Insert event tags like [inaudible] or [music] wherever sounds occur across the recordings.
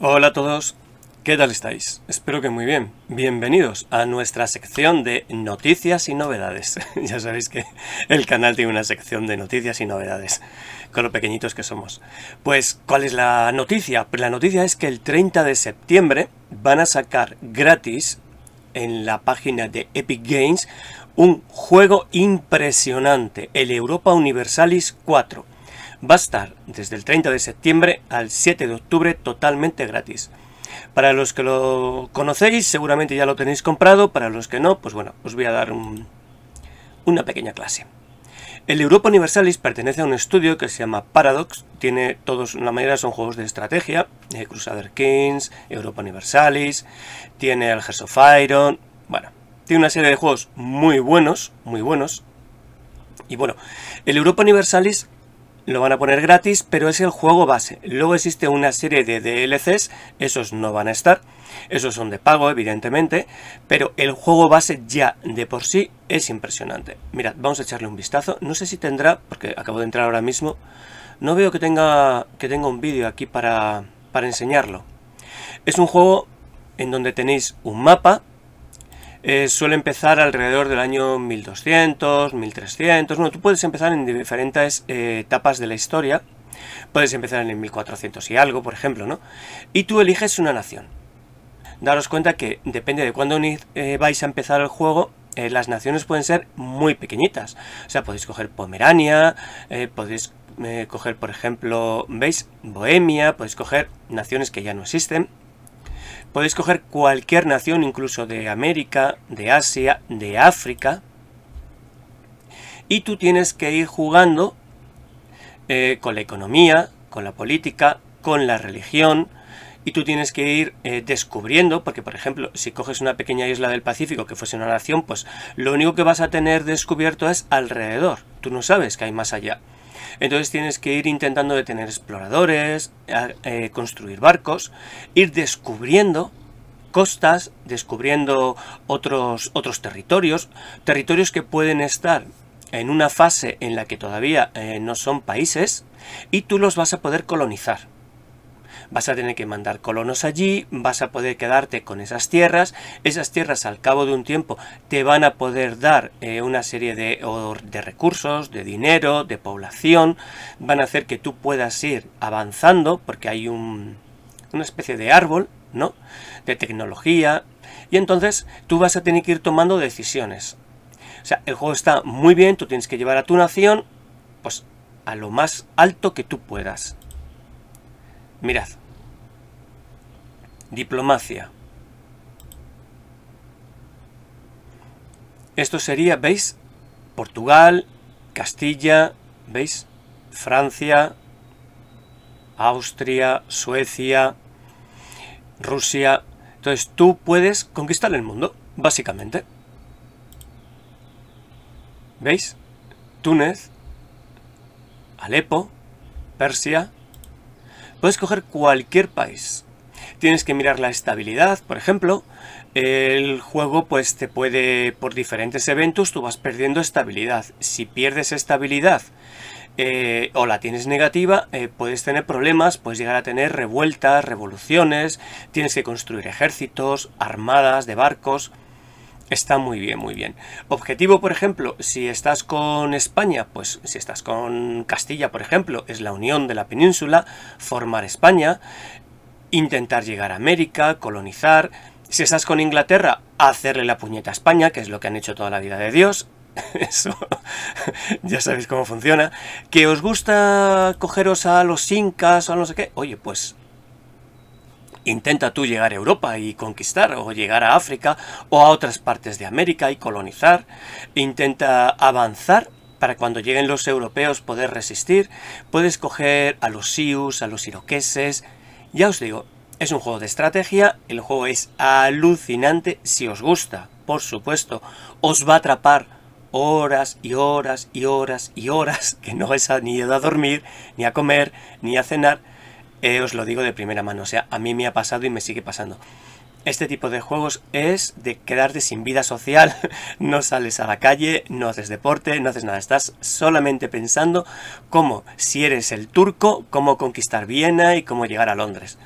Hola a todos, ¿qué tal estáis? Espero que muy bien. Bienvenidos a nuestra sección de noticias y novedades. [laughs] ya sabéis que el canal tiene una sección de noticias y novedades, con lo pequeñitos que somos. Pues, ¿cuál es la noticia? Pues la noticia es que el 30 de septiembre van a sacar gratis en la página de Epic Games un juego impresionante, el Europa Universalis 4 va a estar desde el 30 de septiembre al 7 de octubre totalmente gratis. Para los que lo conocéis, seguramente ya lo tenéis comprado, para los que no, pues bueno, os voy a dar una pequeña clase. El Europa Universalis pertenece a un estudio que se llama Paradox, tiene todos, la mayoría son juegos de estrategia, eh, Crusader Kings, Europa Universalis, tiene el Hearts of Iron, bueno, tiene una serie de juegos muy buenos, muy buenos. Y bueno, el Europa Universalis lo van a poner gratis, pero es el juego base. Luego existe una serie de DLCs, esos no van a estar, esos son de pago, evidentemente, pero el juego base ya de por sí es impresionante. Mirad, vamos a echarle un vistazo, no sé si tendrá, porque acabo de entrar ahora mismo, no veo que tenga, que tenga un vídeo aquí para, para enseñarlo. Es un juego en donde tenéis un mapa, eh, suele empezar alrededor del año 1200, 1300. Bueno, tú puedes empezar en diferentes eh, etapas de la historia. Puedes empezar en el 1400 y algo, por ejemplo, ¿no? Y tú eliges una nación. Daros cuenta que depende de cuándo eh, vais a empezar el juego, las naciones pueden ser muy pequeñitas. O sea, podéis coger Pomerania, podéis coger, por ejemplo, ¿veis? Bohemia, podéis coger naciones que ya no existen. Podéis coger cualquier nación, incluso de América, de Asia, de África. Y tú tienes que ir jugando eh, con la economía, con la política, con la religión. Y tú tienes que ir eh, descubriendo, porque por ejemplo, si coges una pequeña isla del Pacífico que fuese una nación, pues lo único que vas a tener descubierto es alrededor. Tú no sabes que hay más allá. Entonces tienes que ir intentando detener exploradores, eh, construir barcos, ir descubriendo costas, descubriendo otros, otros territorios, territorios que pueden estar en una fase en la que todavía eh, no son países y tú los vas a poder colonizar vas a tener que mandar colonos allí, vas a poder quedarte con esas tierras, esas tierras al cabo de un tiempo te van a poder dar eh, una serie de, de recursos, de dinero, de población, van a hacer que tú puedas ir avanzando porque hay un, una especie de árbol, ¿no? De tecnología y entonces tú vas a tener que ir tomando decisiones. O sea, el juego está muy bien, tú tienes que llevar a tu nación pues a lo más alto que tú puedas. Mirad. Diplomacia. Esto sería, ¿veis? Portugal, Castilla, ¿veis? Francia, Austria, Suecia, Rusia. Entonces tú puedes conquistar el mundo, básicamente. ¿Veis? Túnez, Alepo, Persia, Puedes coger cualquier país. Tienes que mirar la estabilidad, por ejemplo. El juego pues te puede, por diferentes eventos, tú vas perdiendo estabilidad. Si pierdes estabilidad eh, o la tienes negativa, eh, puedes tener problemas, puedes llegar a tener revueltas, revoluciones, tienes que construir ejércitos, armadas de barcos, Está muy bien, muy bien. Objetivo, por ejemplo, si estás con España, pues si estás con Castilla, por ejemplo, es la unión de la península, formar España, intentar llegar a América, colonizar. Si estás con Inglaterra, hacerle la puñeta a España, que es lo que han hecho toda la vida de Dios. [laughs] Eso ya sabéis cómo funciona. Que os gusta cogeros a los incas o a no sé qué. Oye, pues Intenta tú llegar a Europa y conquistar, o llegar a África o a otras partes de América y colonizar. Intenta avanzar para cuando lleguen los europeos poder resistir. Puedes coger a los Sius, a los iroqueses. Ya os digo, es un juego de estrategia, el juego es alucinante si os gusta, por supuesto. Os va a atrapar horas y horas y horas y horas que no es a, ni a dormir, ni a comer, ni a cenar eh, os lo digo de primera mano, o sea, a mí me ha pasado y me sigue pasando. Este tipo de juegos es de quedarte sin vida social, [laughs] no sales a la calle, no haces deporte, no haces nada, estás solamente pensando cómo, si eres el turco, cómo conquistar Viena y cómo llegar a Londres.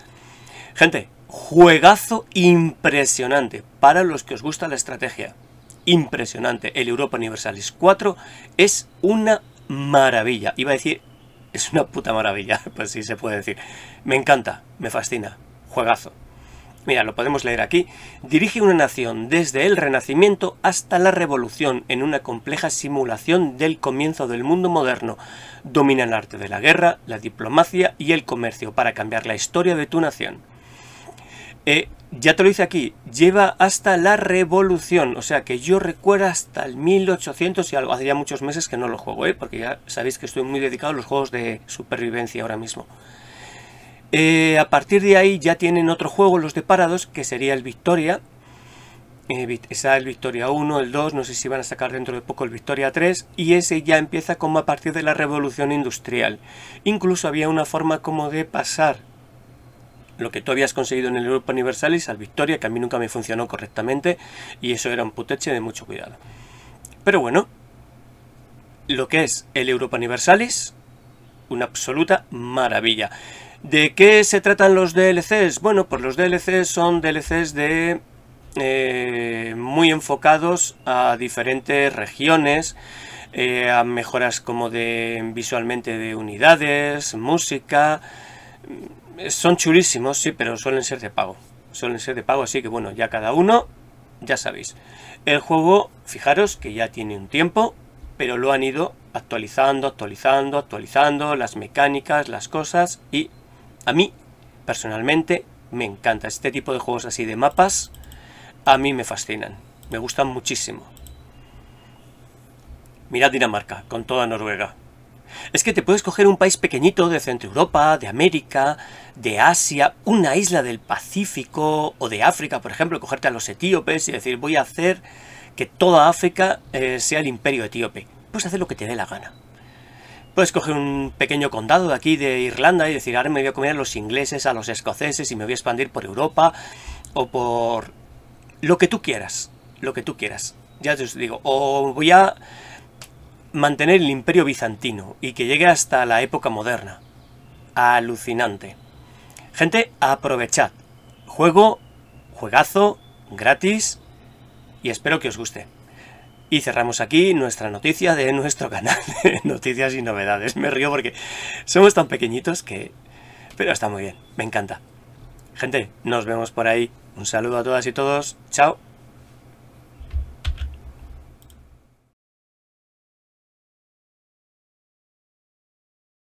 Gente, juegazo impresionante para los que os gusta la estrategia. Impresionante, el Europa Universalis 4 es una maravilla. Iba a decir es una puta maravilla, [laughs] pues sí se puede decir. Me encanta, me fascina, juegazo. Mira, lo podemos leer aquí. Dirige una nación desde el Renacimiento hasta la Revolución en una compleja simulación del comienzo del mundo moderno. Domina el arte de la guerra, la diplomacia y el comercio para cambiar la historia de tu nación. Eh, ya te lo dice aquí, lleva hasta la revolución, o sea que yo recuerdo hasta el 1800 y algo, hace ya muchos meses que no lo juego, ¿eh? porque ya sabéis que estoy muy dedicado a los juegos de supervivencia ahora mismo. Eh, a partir de ahí ya tienen otro juego, los de parados, que sería el Victoria, Esa eh, es el Victoria 1, el 2, no sé si van a sacar dentro de poco el Victoria 3, y ese ya empieza como a partir de la revolución industrial. Incluso había una forma como de pasar lo que tú habías conseguido en el Europa Universalis al Victoria, que a mí nunca me funcionó correctamente, y eso era un puteche de mucho cuidado. Pero bueno, lo que es el Europa Universalis, una absoluta maravilla. ¿De qué se tratan los DLCs? Bueno, pues los DLCs son DLCs de... Eh, muy enfocados a diferentes regiones, eh, a mejoras como de visualmente de unidades, música, son chulísimos, sí, pero suelen ser de pago. Suelen ser de pago, así que bueno, ya cada uno, ya sabéis. El juego, fijaros que ya tiene un tiempo, pero lo han ido actualizando, actualizando, actualizando, las mecánicas, las cosas, y a mí, personalmente, me encanta. Este tipo de juegos así de mapas, a mí me fascinan, me gustan muchísimo. Mirad Dinamarca, con toda Noruega. Es que te puedes coger un país pequeñito de Centro Europa, de América, de Asia, una isla del Pacífico o de África, por ejemplo, cogerte a los etíopes y decir voy a hacer que toda África eh, sea el imperio etíope. Puedes hacer lo que te dé la gana. Puedes coger un pequeño condado de aquí de Irlanda y decir ahora me voy a comer a los ingleses, a los escoceses y me voy a expandir por Europa o por lo que tú quieras, lo que tú quieras. Ya te digo, o voy a mantener el imperio bizantino y que llegue hasta la época moderna. Alucinante. Gente, aprovechad. Juego, juegazo, gratis y espero que os guste. Y cerramos aquí nuestra noticia de nuestro canal de [laughs] noticias y novedades. Me río porque somos tan pequeñitos que... Pero está muy bien, me encanta. Gente, nos vemos por ahí. Un saludo a todas y todos. Chao.